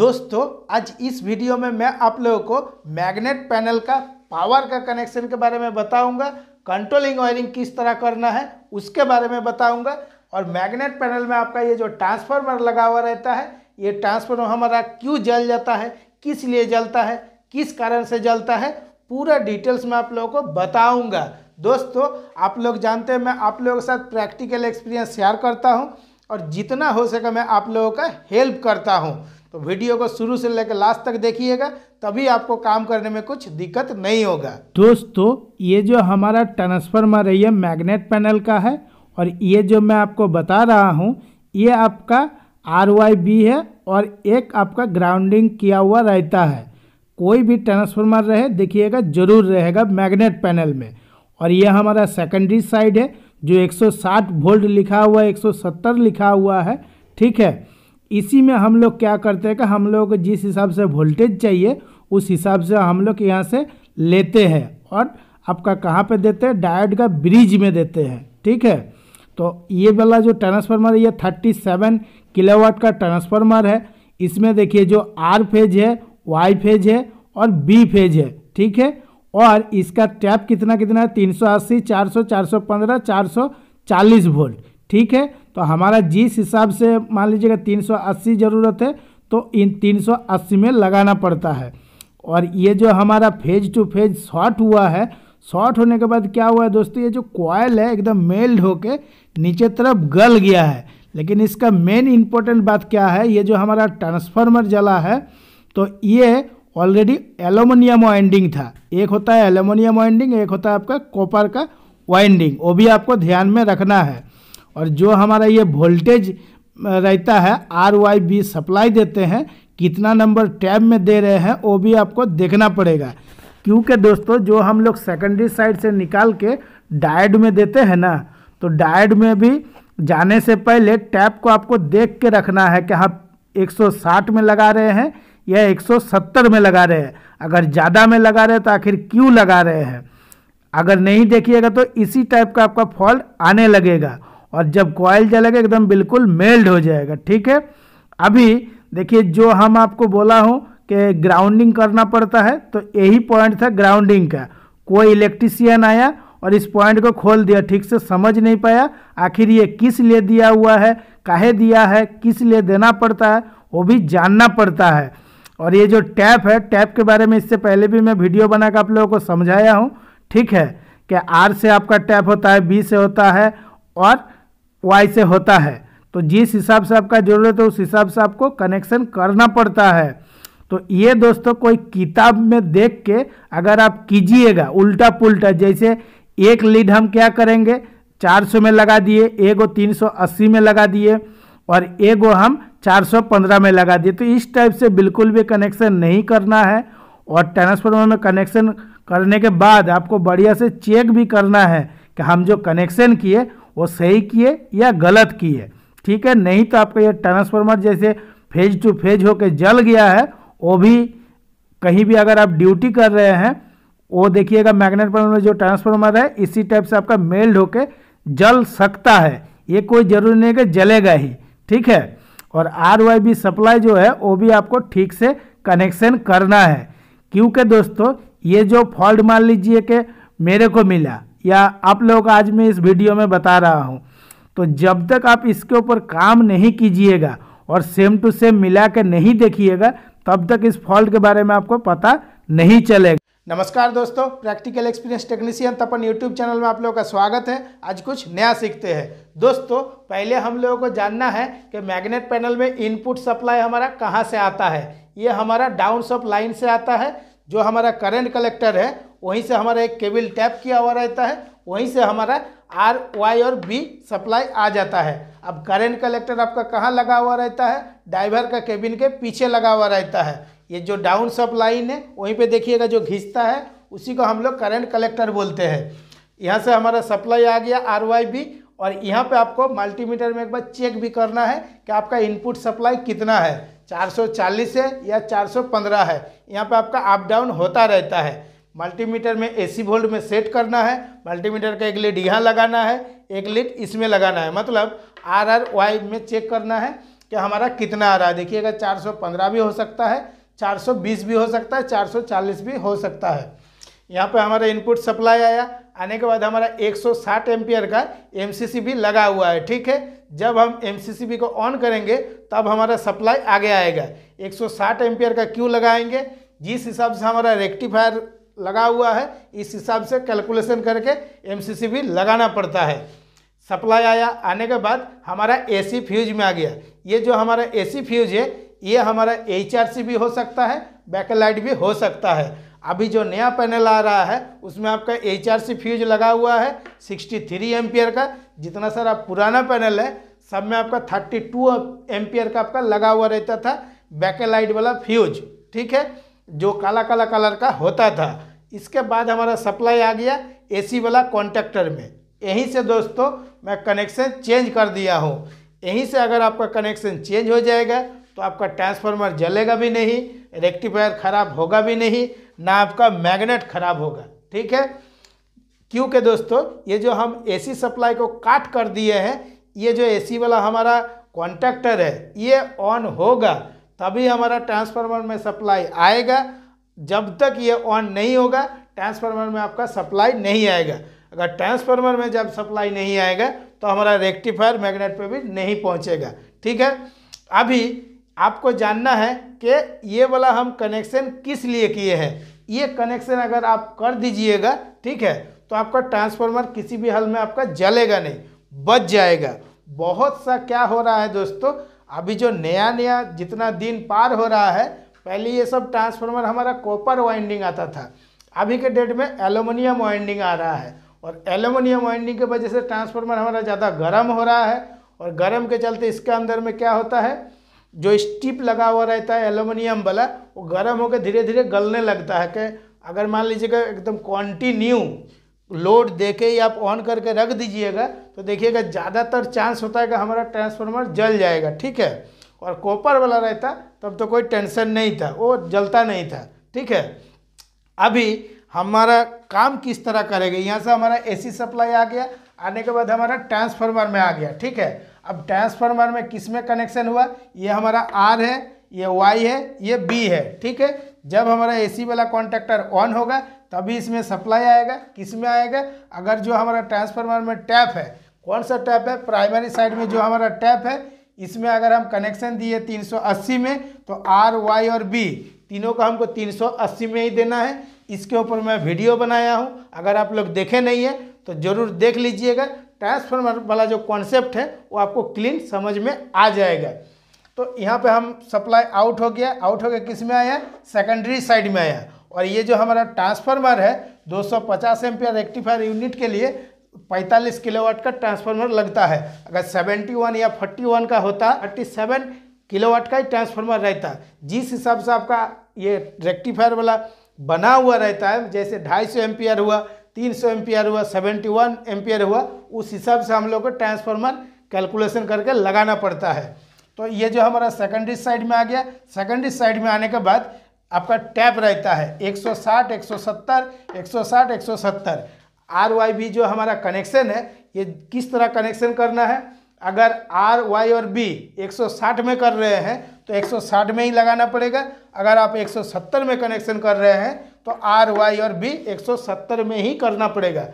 दोस्तों आज इस वीडियो में मैं आप लोगों को मैग्नेट पैनल का पावर का कनेक्शन के बारे में बताऊंगा कंट्रोलिंग वायरिंग किस तरह करना है उसके बारे में बताऊंगा और मैग्नेट पैनल में आपका ये जो ट्रांसफार्मर लगा हुआ रहता है ये ट्रांसफार्मर हमारा क्यों जल जाता है किस लिए जलता है किस कारण से जलता है पूरा डिटेल्स में आप लोगों को बताऊँगा दोस्तों आप लोग जानते हैं मैं आप लोगों के साथ प्रैक्टिकल एक्सपीरियंस शेयर करता हूँ और जितना हो सके मैं आप लोगों का हेल्प करता हूँ तो वीडियो को शुरू से लेकर लास्ट तक देखिएगा तभी आपको काम करने में कुछ दिक्कत नहीं होगा दोस्तों ये जो हमारा ट्रांसफार्मर है ये मैग्नेट पैनल का है और ये जो मैं आपको बता रहा हूँ ये आपका आर वाई बी है और एक आपका ग्राउंडिंग किया हुआ रहता है कोई भी ट्रांसफार्मर रहे देखिएगा जरूर रहेगा मैग्नेट पैनल में और यह हमारा सेकेंडरी साइड है जो 160 वोल्ट लिखा हुआ है 170 लिखा हुआ है ठीक है इसी में हम लोग क्या करते हैं कि हम लोग को जिस हिसाब से वोल्टेज चाहिए उस हिसाब से हम लोग यहाँ से लेते हैं और आपका कहाँ पे देते हैं डायोड का ब्रिज में देते हैं ठीक है तो ये वाला जो ट्रांसफार्मर है ये 37 किलोवाट का ट्रांसफार्मर है इसमें देखिए जो आर फेज है वाई फेज है और बी फेज है ठीक है और इसका टैप कितना कितना है तीन पंद्रह चार सौ चालीस वोल्ट ठीक है तो हमारा जिस हिसाब से मान लीजिएगा 380 ज़रूरत है तो इन 380 में लगाना पड़ता है और ये जो हमारा फेज टू फेज शॉर्ट हुआ है शॉर्ट होने के बाद क्या हुआ है दोस्तों ये जो कॉयल है एकदम मेल्ड होके नीचे तरफ गल गया है लेकिन इसका मेन इम्पोर्टेंट बात क्या है ये जो हमारा ट्रांसफार्मर जला है तो ये ऑलरेडी एलुमिनियम वाइंडिंग था एक होता है एलुमिनियम वाइंडिंग एक होता है आपका कॉपर का वाइंडिंग वो भी आपको ध्यान में रखना है और जो हमारा ये वोल्टेज रहता है आर वाई बी सप्लाई देते हैं कितना नंबर टैब में दे रहे हैं वो भी आपको देखना पड़ेगा क्योंकि दोस्तों जो हम लोग सेकेंडरी साइड से निकाल के डायड में देते हैं ना तो डायड में भी जाने से पहले टैप को आपको देख के रखना है कि आप 160 में लगा रहे हैं या 170 में लगा रहे हैं अगर ज़्यादा में लगा रहे हैं तो आखिर क्यों लगा रहे हैं अगर नहीं देखिएगा तो इसी टाइप का आपका फॉल्ट आने लगेगा और जब कॉयल जलेगा एकदम बिल्कुल मेल्ड हो जाएगा ठीक है अभी देखिए जो हम आपको बोला हूँ कि ग्राउंडिंग करना पड़ता है तो यही पॉइंट था ग्राउंडिंग का कोई इलेक्ट्रीसियन आया और इस पॉइंट को खोल दिया ठीक से समझ नहीं पाया आखिर ये किस लिए दिया हुआ है काहे दिया है किस लिए देना पड़ता है वो भी जानना पड़ता है और ये जो टैप है टैप के बारे में इससे पहले भी मैं वीडियो बनाकर आप लोगों को समझाया हूँ ठीक है कि आर से आपका टैप होता है बी से होता है और वाई से होता है तो जिस हिसाब से आपका ज़रूरत है उस हिसाब से आपको कनेक्शन करना पड़ता है तो ये दोस्तों कोई किताब में देख के अगर आप कीजिएगा उल्टा पुल्टा जैसे एक लीड हम क्या करेंगे 400 में लगा दिए एक एगो तीन में लगा दिए और एक गो हम 415 में लगा दिए तो इस टाइप से बिल्कुल भी कनेक्शन नहीं करना है और ट्रांसफार्मर में कनेक्शन करने के बाद आपको बढ़िया से चेक भी करना है कि हम जो कनेक्शन किए वो सही किए या गलत किए ठीक है नहीं तो आपका ये ट्रांसफार्मर जैसे फेज टू फेज होकर जल गया है वो भी कहीं भी अगर आप ड्यूटी कर रहे हैं वो देखिएगा मैग्नेट पर में जो ट्रांसफार्मर है इसी टाइप से आपका मेल्ड होकर जल सकता है ये कोई ज़रूरी नहीं कि जलेगा ही ठीक है और आर वाई बी सप्लाई जो है वो भी आपको ठीक से कनेक्शन करना है क्योंकि दोस्तों ये जो फॉल्ट मान लीजिए कि मेरे को मिला या आप लोगों को आज मैं इस वीडियो में बता रहा हूँ तो जब तक आप इसके ऊपर काम नहीं कीजिएगा और सेम टू सेम मिला के नहीं देखिएगा तब तक इस फॉल्ट के बारे में आपको पता नहीं चलेगा नमस्कार दोस्तों practical experience technician Tapan YouTube channel में आप लोगों का स्वागत है आज कुछ नया सीखते हैं दोस्तों पहले हम लोगों को जानना है कि मैग्नेट पैनल में इनपुट सप्लाई हमारा कहाँ से आता है ये हमारा डाउन सप लाइन से आता है जो हमारा करंट कलेक्टर है वहीं से हमारा एक केबल टैप किया हुआ रहता है वहीं से हमारा आर वाई और बी सप्लाई आ जाता है अब करेंट कलेक्टर आपका कहाँ लगा हुआ रहता है ड्राइवर का केबिन के पीछे लगा हुआ रहता है ये जो डाउन सप लाइन है वहीं पे देखिएगा जो घिसता है उसी को हम लोग करेंट कलेक्टर बोलते हैं यहाँ से हमारा सप्लाई आ गया आर वाई बी और यहाँ पे आपको मल्टीमीटर में एक बार चेक भी करना है कि आपका इनपुट सप्लाई कितना है 440 है या 415 है यहाँ पे आपका अप डाउन होता रहता है मल्टीमीटर में एसी वोल्ट में सेट करना है मल्टीमीटर का एक लीड यहाँ लगाना है एक लीड इसमें लगाना है मतलब आर आर वाई में चेक करना है कि हमारा कितना आ रहा है देखिएगा 415 भी हो सकता है 420 भी हो सकता है 440 भी हो सकता है यहाँ पे हमारा इनपुट सप्लाई आया आने के बाद हमारा 160 एम्पियर का एम भी लगा हुआ है ठीक है जब हम एम को ऑन करेंगे तब हमारा सप्लाई आगे आएगा 160 एम्पियर का क्यों लगाएंगे जिस हिसाब से हमारा रेक्टिफायर लगा हुआ है इस हिसाब से कैलकुलेशन करके एम लगाना पड़ता है सप्लाई आया आने के बाद हमारा एसी फ्यूज में आ गया ये जो हमारा एसी फ्यूज है ये हमारा एच भी हो सकता है बैकलाइट भी हो सकता है अभी जो नया पैनल आ रहा है उसमें आपका एच फ्यूज लगा हुआ है 63 थ्री का जितना सारा पुराना पैनल है सब में आपका 32 टू का आपका लगा हुआ रहता था बैकलाइट वाला फ्यूज ठीक है जो काला काला कलर का होता था इसके बाद हमारा सप्लाई आ गया एसी वाला कॉन्टेक्टर में यहीं से दोस्तों मैं कनेक्शन चेंज कर दिया हूँ यहीं से अगर आपका कनेक्शन चेंज हो जाएगा तो आपका ट्रांसफार्मर जलेगा भी नहीं रेक्टिफायर ख़राब होगा भी नहीं ना आपका मैग्नेट ख़राब होगा ठीक है क्योंकि दोस्तों ये जो हम एसी सप्लाई को काट कर दिए हैं ये जो एसी वाला हमारा कॉन्टैक्टर है ये ऑन होगा तभी हमारा ट्रांसफार्मर में सप्लाई आएगा जब तक ये ऑन नहीं होगा ट्रांसफार्मर में आपका सप्लाई नहीं आएगा अगर ट्रांसफार्मर में जब सप्लाई नहीं आएगा तो हमारा रेक्टिफायर मैग्नेट पे भी नहीं पहुंचेगा ठीक है अभी आपको जानना है कि ये वाला हम कनेक्शन किस लिए किए हैं ये कनेक्शन अगर आप कर दीजिएगा ठीक है तो आपका ट्रांसफार्मर किसी भी हल में आपका जलेगा नहीं बच जाएगा बहुत सा क्या हो रहा है दोस्तों अभी जो नया नया जितना दिन पार हो रहा है पहले ये सब ट्रांसफार्मर हमारा कॉपर वाइंडिंग आता था अभी के डेट में एलुमिनियम वाइंडिंग आ रहा है और एलुमिनियम वाइंडिंग की वजह से ट्रांसफार्मर हमारा ज़्यादा गर्म हो रहा है और गर्म के चलते इसके अंदर में क्या होता है जो स्टिप लगा हुआ रहता है एलुमिनियम वाला वो गर्म होकर धीरे धीरे गलने लगता है कि अगर मान लीजिएगा एकदम कॉन्टीन्यू लोड दे के ही आप ऑन करके रख दीजिएगा तो देखिएगा ज़्यादातर चांस होता है कि हमारा ट्रांसफार्मर जल जाएगा ठीक है और कॉपर वाला रहता तब तो कोई टेंशन नहीं था वो जलता नहीं था ठीक है अभी हमारा काम किस तरह करेगा यहाँ से हमारा एसी सप्लाई आ गया आने के बाद हमारा ट्रांसफार्मर में आ गया ठीक है अब ट्रांसफार्मर में किस में कनेक्शन हुआ ये हमारा आर है ये वाई है ये बी है ठीक है जब हमारा एसी वाला कॉन्टैक्टर ऑन होगा तभी इसमें सप्लाई आएगा किस में आएगा अगर जो हमारा ट्रांसफार्मर में टैप है कौन सा टैप है प्राइमरी साइड में जो हमारा टैप है इसमें अगर हम कनेक्शन दिए 380 में तो आर वाई और बी तीनों का हमको 380 में ही देना है इसके ऊपर मैं वीडियो बनाया हूँ अगर आप लोग देखे नहीं है तो ज़रूर देख लीजिएगा ट्रांसफार्मर वाला जो कॉन्सेप्ट है वो आपको क्लीन समझ में आ जाएगा तो यहाँ पे हम सप्लाई आउट हो गया आउट हो गया किस में आया सेकेंडरी साइड में आया और ये जो हमारा ट्रांसफार्मर है 250 एम्पियर रेक्टिफायर यूनिट के लिए 45 किलोवाट का ट्रांसफार्मर लगता है अगर 71 या 41 का होता 37 किलोवाट का ही ट्रांसफार्मर रहता जिस हिसाब से आपका ये रेक्टिफायर वाला बना हुआ रहता है जैसे 250 एम्पियर हुआ 300 एम्पियर हुआ 71 एम्पियर हुआ उस हिसाब से हम लोग को ट्रांसफार्मर कैलकुलेशन करके लगाना पड़ता है तो ये जो हमारा सेकेंडरी साइड में आ गया सेकेंडरी साइड में आने के बाद आपका टैप रहता है 160, 170, 160, 170 आर जो हमारा कनेक्शन है ये किस तरह कनेक्शन करना है अगर आर वाई और बी 160 में कर रहे हैं तो 160 में ही लगाना पड़ेगा अगर आप 170 में कनेक्शन कर रहे हैं तो आर वाई और बी 170 में ही करना पड़ेगा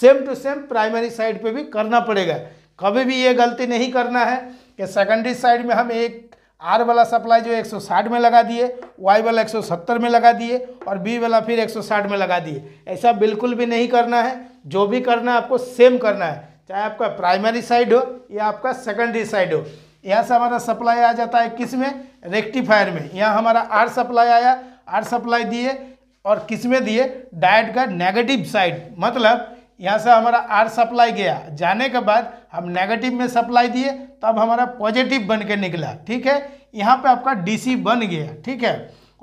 same to same primary side पे भी करना पड़ेगा कभी भी ये गलती नहीं करना है कि सेकेंडरी साइड में हम एक आर वाला सप्लाई जो 160 में लगा दिए वाई वाला 170 में लगा दिए और बी वाला फिर 160 में लगा दिए ऐसा बिल्कुल भी नहीं करना है जो भी करना है आपको सेम करना है चाहे आपका प्राइमरी साइड हो या आपका सेकेंडरी साइड हो यहाँ से हमारा सप्लाई आ जाता है किस में रेक्टिफायर में यहाँ हमारा आर सप्लाई आया आर सप्लाई दिए और किस में दिए डायट का नेगेटिव साइड मतलब यहाँ से हमारा आर सप्लाई गया जाने के बाद हम नेगेटिव में सप्लाई दिए तो अब हमारा पॉजिटिव बन के निकला ठीक है यहाँ पे आपका डीसी बन गया ठीक है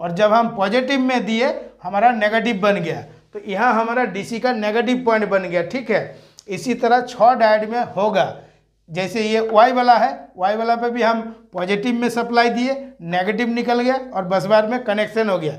और जब हम पॉजिटिव में दिए हमारा नेगेटिव बन गया तो यहाँ हमारा डीसी का नेगेटिव पॉइंट बन गया ठीक है इसी तरह छः डायड में होगा जैसे ये वाई वाला है वाई वाला पे भी हम पॉजिटिव में सप्लाई दिए नेगेटिव निकल गया और बस बार में कनेक्शन हो गया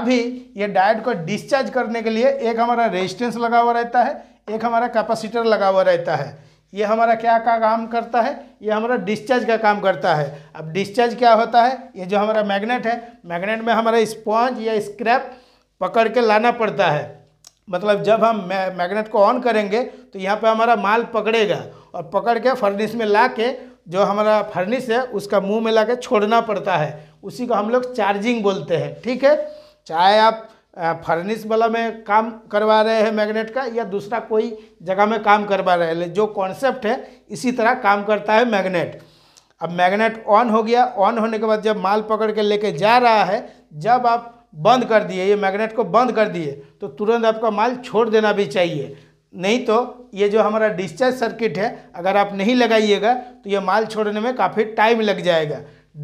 अभी ये डायड को डिस्चार्ज करने के लिए एक हमारा रेजिस्टेंस लगा हुआ रहता है एक हमारा कैपेसिटर लगा हुआ रहता है ये हमारा क्या का काम करता है ये हमारा डिस्चार्ज का काम करता है अब डिस्चार्ज क्या होता है ये जो हमारा मैग्नेट है मैग्नेट में हमारा स्पॉन्ज या स्क्रैप पकड़ के लाना पड़ता है मतलब जब हम मैग्नेट को ऑन करेंगे तो यहाँ पे हमारा माल पकड़ेगा और पकड़ के फर्निस में ला के जो हमारा फर्निस है उसका मुंह में ला के छोड़ना पड़ता है उसी को हम लोग चार्जिंग बोलते हैं ठीक है चाहे आप फर्निस वाला में काम करवा रहे हैं मैग्नेट का या दूसरा कोई जगह में काम करवा रहे हैं जो कॉन्सेप्ट है इसी तरह काम करता है मैग्नेट अब मैग्नेट ऑन हो गया ऑन होने के बाद जब माल पकड़ के लेके जा रहा है जब आप बंद कर दिए ये मैग्नेट को बंद कर दिए तो तुरंत आपका माल छोड़ देना भी चाहिए नहीं तो ये जो हमारा डिस्चार्ज सर्किट है अगर आप नहीं लगाइएगा तो ये माल छोड़ने में काफ़ी टाइम लग जाएगा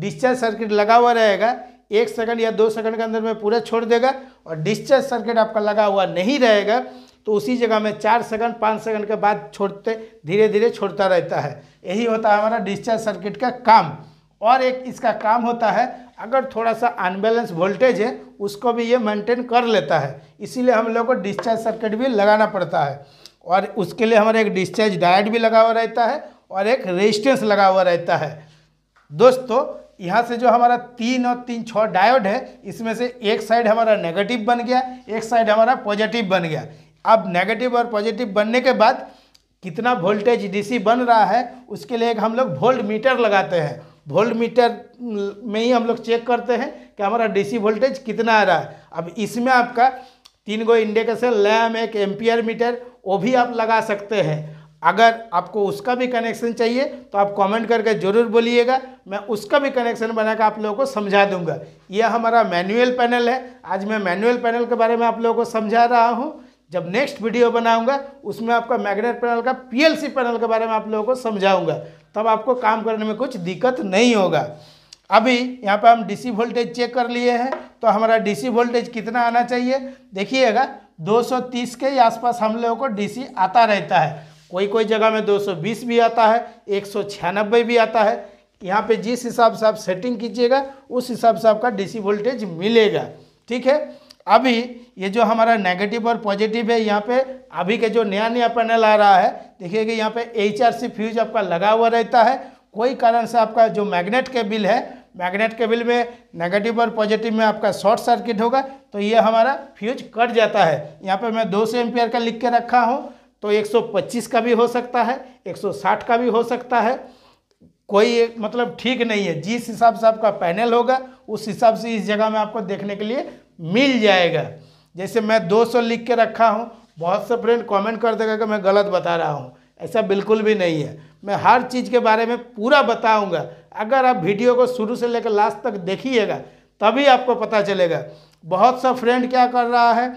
डिस्चार्ज सर्किट लगा हुआ रहेगा एक सेकंड या दो सेकंड के अंदर में पूरा छोड़ देगा और डिस्चार्ज सर्किट आपका लगा हुआ नहीं रहेगा तो उसी जगह में चार सेकंड पाँच सेकंड के बाद छोड़ते धीरे धीरे छोड़ता रहता है यही होता है हमारा डिस्चार्ज सर्किट का काम और एक इसका काम होता है अगर थोड़ा सा अनबैलेंस वोल्टेज है उसको भी ये मेंटेन कर लेता है इसीलिए हम लोग को डिस्चार्ज सर्किट भी लगाना पड़ता है और उसके लिए हमारा एक डिस्चार्ज डायट भी लगा हुआ रहता है और एक रेजिस्टेंस लगा हुआ रहता है दोस्तों यहाँ से जो हमारा तीन और तीन छः डायोड है इसमें से एक साइड हमारा नेगेटिव बन गया एक साइड हमारा पॉजिटिव बन गया अब नेगेटिव और पॉजिटिव बनने के बाद कितना वोल्टेज डीसी बन रहा है उसके लिए हम लोग वोल्ट मीटर लगाते हैं वोल्ट मीटर में ही हम लोग चेक करते हैं कि हमारा डीसी वोल्टेज कितना आ रहा है अब इसमें आपका तीन गो इंडिकेशन लैम एक एम्पियर मीटर वो भी आप लगा सकते हैं अगर आपको उसका भी कनेक्शन चाहिए तो आप कमेंट करके ज़रूर बोलिएगा मैं उसका भी कनेक्शन बनाकर आप लोगों को समझा दूंगा यह हमारा मैनुअल पैनल है आज मैं मैनुअल पैनल के बारे में आप लोगों को समझा रहा हूँ जब नेक्स्ट वीडियो बनाऊंगा उसमें आपका मैग्नेट पैनल का पीएलसी पैनल के बारे में आप लोगों को समझाऊंगा तब आपको काम करने में कुछ दिक्कत नहीं होगा अभी यहाँ पर हम डीसी वोल्टेज चेक कर लिए हैं तो हमारा डीसी वोल्टेज कितना आना चाहिए देखिएगा 230 के आसपास हम लोगों को डीसी आता रहता है कोई कोई जगह में 220 भी आता है एक भी आता है यहाँ पे जिस हिसाब से आप सेटिंग कीजिएगा उस हिसाब से आपका डीसी वोल्टेज मिलेगा ठीक है अभी ये जो हमारा नेगेटिव और पॉजिटिव है यहाँ पे अभी के जो नया नया पैनल आ रहा है देखिए कि यहाँ पे एच आर सी फ्यूज आपका लगा हुआ रहता है कोई कारण से आपका जो मैग्नेट केबिल है मैग्नेट केबिल में नेगेटिव और पॉजिटिव में आपका शॉर्ट सर्किट होगा तो ये हमारा फ्यूज कट जाता है यहाँ पे मैं दो सौ का लिख के रखा हूँ तो 125 का भी हो सकता है 160 का भी हो सकता है कोई मतलब ठीक नहीं है जिस हिसाब से आपका पैनल होगा उस हिसाब से इस जगह में आपको देखने के लिए मिल जाएगा जैसे मैं 200 लिख के रखा हूँ बहुत से फ्रेंड कमेंट कर देगा कि मैं गलत बता रहा हूँ ऐसा बिल्कुल भी नहीं है मैं हर चीज़ के बारे में पूरा बताऊँगा अगर आप वीडियो को शुरू से लेकर लास्ट तक देखिएगा तभी आपको पता चलेगा बहुत सा फ्रेंड क्या कर रहा है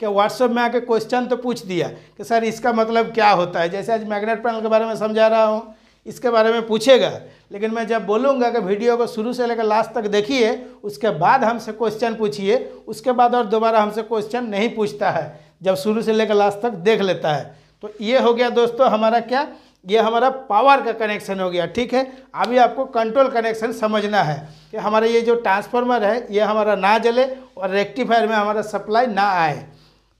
कि व्हाट्सएप में आके क्वेश्चन तो पूछ दिया कि सर इसका मतलब क्या होता है जैसे आज मैग्नेट पैनल के बारे में समझा रहा हूँ इसके बारे में पूछेगा लेकिन मैं जब बोलूँगा कि वीडियो को शुरू से लेकर लास्ट तक देखिए उसके बाद हमसे क्वेश्चन पूछिए उसके बाद और दोबारा हमसे क्वेश्चन नहीं पूछता है जब शुरू से लेकर लास्ट तक देख लेता है तो ये हो गया दोस्तों हमारा क्या ये हमारा पावर का कनेक्शन हो गया ठीक है अभी आपको कंट्रोल कनेक्शन समझना है कि हमारा ये जो ट्रांसफार्मर है ये हमारा ना जले और रेक्टिफायर में हमारा सप्लाई ना आए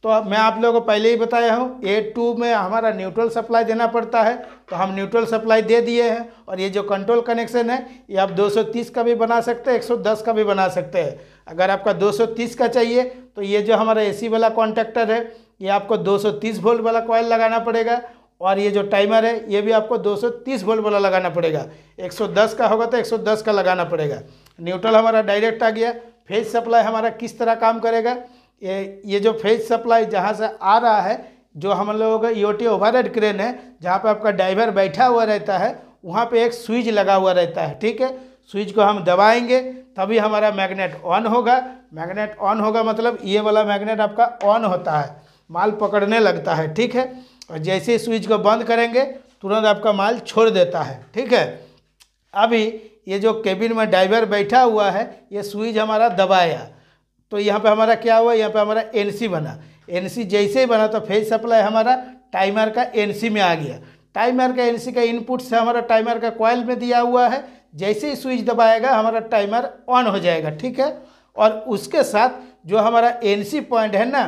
तो मैं आप लोगों को पहले ही बताया हूँ ए टू में हमारा न्यूट्रल सप्लाई देना पड़ता है तो हम न्यूट्रल सप्लाई दे दिए हैं और ये जो कंट्रोल कनेक्शन है ये आप 230 का भी बना सकते हैं 110 का भी बना सकते हैं अगर आपका 230 का चाहिए तो ये जो हमारा एसी वाला कॉन्ट्रैक्टर है ये आपको 230 वोल्ट वाला कॉयल लगाना पड़ेगा और ये जो टाइमर है ये भी आपको दो वोल्ट वाला लगाना पड़ेगा एक का होगा तो एक का लगाना पड़ेगा न्यूट्रल हमारा डायरेक्ट आ गया फेज सप्लाई हमारा किस तरह काम करेगा ये ये जो फेज सप्लाई जहाँ से आ रहा है जो हम लोगों का ईओटी ओवरहेड क्रेन है जहाँ पे आपका ड्राइवर बैठा हुआ रहता है वहाँ पे एक स्विच लगा हुआ रहता है ठीक है स्विच को हम दबाएंगे तभी हमारा मैग्नेट ऑन होगा मैग्नेट ऑन होगा मतलब ये वाला मैग्नेट आपका ऑन होता है माल पकड़ने लगता है ठीक है और जैसे ही स्विच को बंद करेंगे तुरंत आपका माल छोड़ देता है ठीक है अभी ये जो केबिन में ड्राइवर बैठा हुआ है ये स्विच हमारा दबाया तो यहाँ पे हमारा क्या हुआ यहाँ पे हमारा एन बना एन जैसे ही बना तो फेज सप्लाई हमारा टाइमर का एन में आ गया टाइमर का एन का इनपुट से हमारा टाइमर का कॉयल में दिया हुआ है जैसे ही स्विच दबाएगा हमारा टाइमर ऑन हो जाएगा ठीक है और उसके साथ जो हमारा एन पॉइंट है ना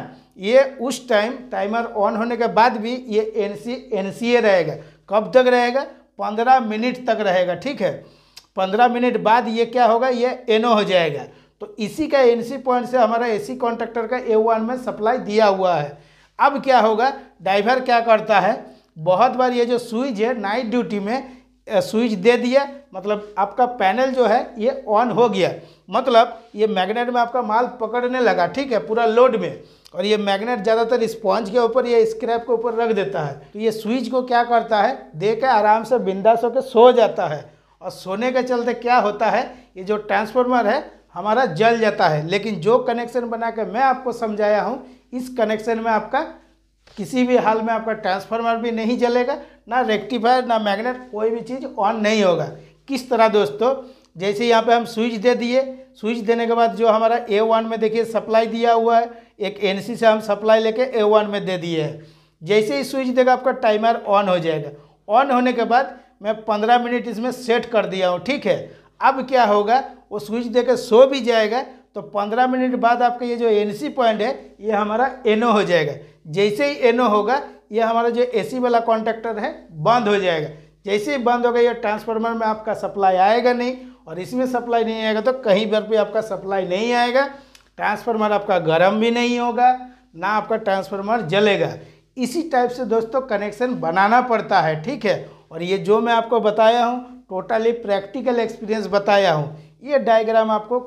ये उस टाइम टाइमर ऑन होने के बाद भी ये एन सी एन सी ए रहेगा कब तक रहेगा पंद्रह मिनट तक रहेगा ठीक है पंद्रह मिनट बाद ये क्या होगा ये एन ओ हो जाएगा तो इसी का एनसी पॉइंट से हमारा एसी कॉन्ट्रेक्टर का ए वन में सप्लाई दिया हुआ है अब क्या होगा ड्राइवर क्या करता है बहुत बार ये जो स्विच है नाइट ड्यूटी में स्विच दे दिया मतलब आपका पैनल जो है ये ऑन हो गया मतलब ये मैग्नेट में आपका माल पकड़ने लगा ठीक है पूरा लोड में और ये मैग्नेट ज़्यादातर स्पॉन्ज के ऊपर या स्क्रैप के ऊपर रख देता है तो ये स्विच को क्या करता है दे के आराम से बिंदास होकर सो जाता है और सोने के चलते क्या होता है ये जो ट्रांसफार्मर है हमारा जल जाता है लेकिन जो कनेक्शन बना के मैं आपको समझाया हूँ इस कनेक्शन में आपका किसी भी हाल में आपका ट्रांसफार्मर भी नहीं जलेगा ना रेक्टिफायर ना मैग्नेट कोई भी चीज़ ऑन नहीं होगा किस तरह दोस्तों जैसे यहाँ पे हम स्विच दे दिए स्विच देने के बाद जो हमारा ए वन में देखिए सप्लाई दिया हुआ है एक एन से हम सप्लाई लेके ए वन में दे दिए है जैसे ही स्विच देगा आपका टाइमर ऑन हो जाएगा ऑन होने के बाद मैं पंद्रह मिनट इसमें सेट कर दिया हूँ ठीक है अब क्या होगा वो स्विच देकर सो भी जाएगा तो पंद्रह मिनट बाद आपका ये जो एन पॉइंट है ये हमारा एनओ हो जाएगा जैसे ही एनओ होगा ये हमारा जो एसी वाला कॉन्ट्रैक्टर है बंद हो जाएगा जैसे ही बंद होगा ये ट्रांसफार्मर में आपका सप्लाई आएगा नहीं और इसमें सप्लाई नहीं आएगा तो कहीं पर भी आपका सप्लाई नहीं आएगा ट्रांसफार्मर आपका गर्म भी नहीं होगा ना आपका ट्रांसफार्मर जलेगा इसी टाइप से दोस्तों कनेक्शन बनाना पड़ता है ठीक है और ये जो मैं आपको बताया हूँ टोटली प्रैक्टिकल एक्सपीरियंस बताया हूँ ये डायग्राम आपको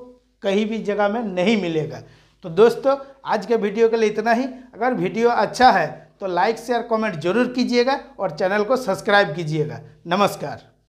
कहीं भी जगह में नहीं मिलेगा तो दोस्तों आज के वीडियो के लिए इतना ही अगर वीडियो अच्छा है तो लाइक शेयर कमेंट जरूर कीजिएगा और चैनल को सब्सक्राइब कीजिएगा नमस्कार